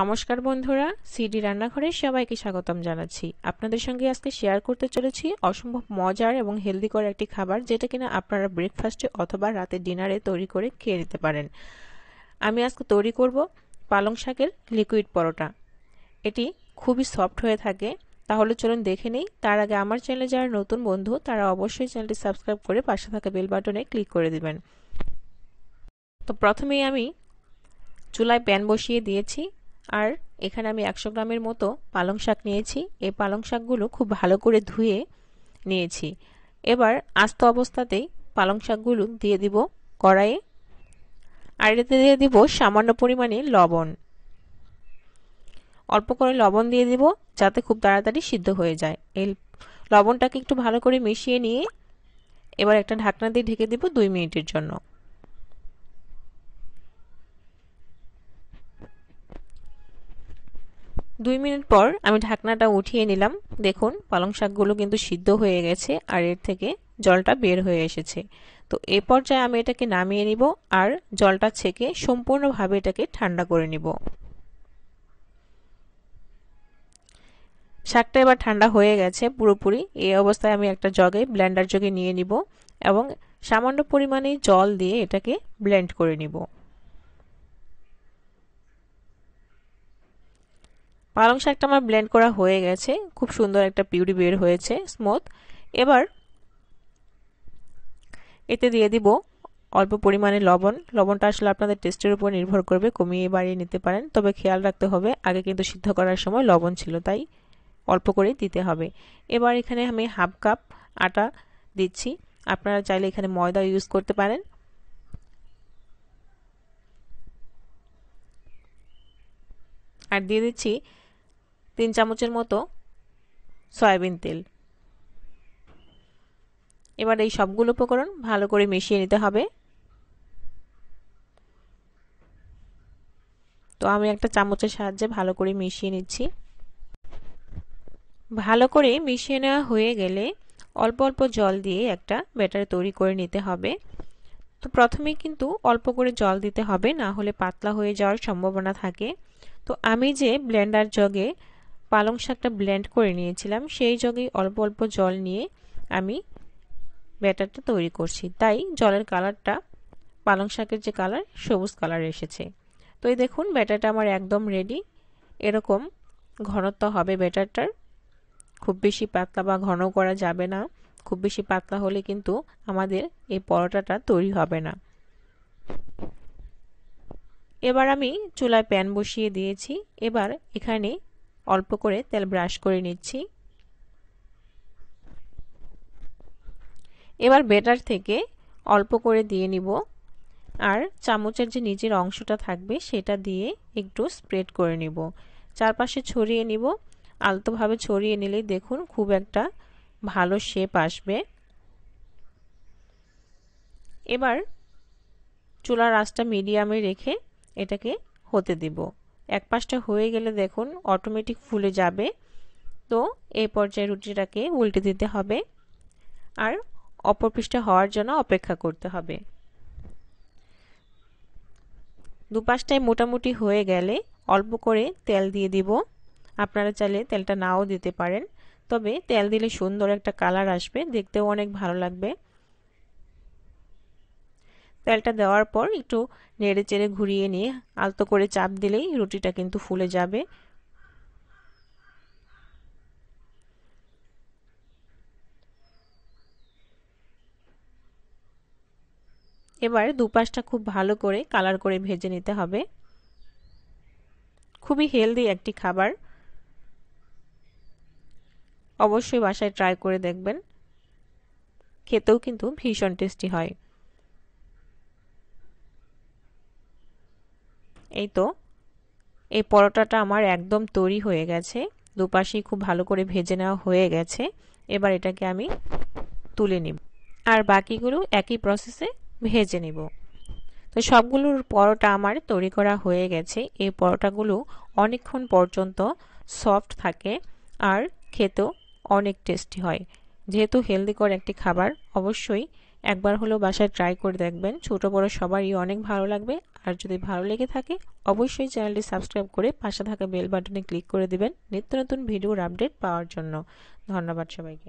নমস্কার বন্ধুরা সিডি রান্নাঘরে সবাইকে স্বাগতম জানাচ্ছি আপনাদের সঙ্গে আজকে শেয়ার করতে চলেছি অসম্ভব মজার এবং হেলদি করে একটি খাবার যেটা কিনা আপনারা ব্রেকফাস্টে অথবা রাতে ডিনারে তৈরি করে খেয়ে নিতে পারেন আমি আজকে তৈরি করব পালং শাকের লিকুইড পরোটা এটি খুবই সফট হয়ে থাকে তাহলে চলুন দেখে নেই তার আগে আমার চ্যানেলে যারা নতুন বন্ধু তারা অবশ্যই চ্যানেলটি সাবস্ক্রাইব করে পাশে থাকা বেল বাটনে ক্লিক করে দেবেন তো প্রথমেই আমি চুলায় প্যান বসিয়ে দিয়েছি আর এখানে আমি একশো গ্রামের মতো পালং শাক নিয়েছি এই পালং শাকগুলো খুব ভালো করে ধুয়ে নিয়েছি এবার আস্ত অবস্থাতেই পালং শাকগুলো দিয়ে দিব কড়াইয়ে আর এতে দিয়ে দিব সামান্য পরিমাণে লবণ অল্প করে লবণ দিয়ে দিব যাতে খুব তাড়াতাড়ি সিদ্ধ হয়ে যায় এই লবণটাকে একটু ভালো করে মিশিয়ে নিয়ে এবার একটা ঢাকনা দিয়ে ঢেকে দিব দুই মিনিটের জন্য দুই মিনিট পর আমি ঢাকনাটা উঠিয়ে নিলাম দেখুন পালং শাকগুলো কিন্তু সিদ্ধ হয়ে গেছে আর এর থেকে জলটা বের হয়ে এসেছে তো এ পর্যায়ে আমি এটাকে নামিয়ে নিব আর জলটা ছেঁকে সম্পূর্ণভাবে এটাকে ঠান্ডা করে নিব শাকটা এবার ঠান্ডা হয়ে গেছে পুরোপুরি এই অবস্থায় আমি একটা জগে ব্লেন্ডার জগে নিয়ে নিব এবং সামান্য পরিমাণে জল দিয়ে এটাকে ব্লেন্ড করে নিব পালং শাকটা আমার ব্লেন্ড করা হয়ে গেছে খুব সুন্দর একটা পিউরি বের হয়েছে স্মুথ এবার এতে দিয়ে দিব অল্প পরিমাণে লবণ লবণটা আসলে আপনাদের টেস্টের উপর নির্ভর করবে কমিয়ে বাড়িয়ে নিতে পারেন তবে খেয়াল রাখতে হবে আগে কিন্তু সিদ্ধ করার সময় লবণ ছিল তাই অল্প করে দিতে হবে এবার এখানে আমি হাফ কাপ আটা দিচ্ছি আপনারা চাইলে এখানে ময়দা ইউজ করতে পারেন আর দিয়ে দিচ্ছি তিন চামচের মতো সয়াবিন তেল এবার এই সবগুলো উপকরণ ভালো করে মিশিয়ে নিতে হবে তো আমি একটা চামচের সাহায্যে ভালো করে মিশিয়ে নিচ্ছি ভালো করে মিশিয়ে নেওয়া হয়ে গেলে অল্প অল্প জল দিয়ে একটা ব্যাটার তৈরি করে নিতে হবে তো প্রথমে কিন্তু অল্প করে জল দিতে হবে না হলে পাতলা হয়ে যাওয়ার সম্ভাবনা থাকে তো আমি যে ব্লেন্ডার জগে পালং শাকটা ব্লেন্ড করে নিয়েছিলাম সেই জগেই অল্প অল্প জল নিয়ে আমি ব্যাটারটা তৈরি করছি তাই জলের কালারটা পালং শাকের যে কালার সবুজ কালার এসেছে তো এই দেখুন ব্যাটারটা আমার একদম রেডি এরকম ঘনত্ব হবে ব্যাটারটার খুব বেশি পাতলা বা ঘন করা যাবে না খুব বেশি পাতলা হলে কিন্তু আমাদের এই পরোটাটা তৈরি হবে না এবার আমি চুলায় প্যান বসিয়ে দিয়েছি এবার এখানে অল্প করে তেল ব্রাশ করে নিচ্ছি এবার বেটার থেকে অল্প করে দিয়ে নিব আর চামচের যে নিজের অংশটা থাকবে সেটা দিয়ে একটু স্প্রেড করে নিব চারপাশে ছড়িয়ে নিব আলতোভাবে ছড়িয়ে নিলেই দেখুন খুব একটা ভালো শেপ আসবে এবার চুলার আঁচটা মিডিয়ামে রেখে এটাকে হতে দিব এক পাশটা হয়ে গেলে দেখুন অটোমেটিক ফুলে যাবে তো এই পর্যায়ে রুটিটাকে উল্টে দিতে হবে আর অপর পৃষ্ঠা হওয়ার জন্য অপেক্ষা করতে হবে দুপাশটায় মোটামুটি হয়ে গেলে অল্প করে তেল দিয়ে দিব আপনারা চাইলে তেলটা নাও দিতে পারেন তবে তেল দিলে সুন্দর একটা কালার আসবে দেখতেও অনেক ভালো লাগবে তেলটা দেওয়ার পর একটু নেড়ে চেড়ে ঘুরিয়ে নিয়ে আলতো করে চাপ দিলেই রুটিটা কিন্তু ফুলে যাবে এবার দুপাশটা খুব ভালো করে কালার করে ভেজে নিতে হবে খুবই হেলদি একটি খাবার অবশ্যই বাসায় ট্রাই করে দেখবেন খেতেও কিন্তু ভীষণ টেস্টি হয় এই তো এই পরোটাটা আমার একদম তৈরি হয়ে গেছে দুপাশেই খুব ভালো করে ভেজে নেওয়া হয়ে গেছে এবার এটাকে আমি তুলে নিব আর বাকিগুলো একই প্রসেসে ভেজে নেব তো সবগুলোর পরোটা আমার তৈরি করা হয়ে গেছে এই পরোটাগুলো অনেকক্ষণ পর্যন্ত সফট থাকে আর খেতেও অনেক টেস্টি হয় যেহেতু হেলদি করে একটি খাবার অবশ্যই একবার হলেও বাসায় ট্রাই করে দেখবেন ছোট বড় সবারই অনেক ভালো লাগবে আর যদি ভালো লেগে থাকে অবশ্যই চ্যানেলটি সাবস্ক্রাইব করে পাশে থাকা বেল বাটনে ক্লিক করে দিবেন নিত্য নতুন ভিডিওর আপডেট পাওয়ার জন্য ধন্যবাদ সবাইকে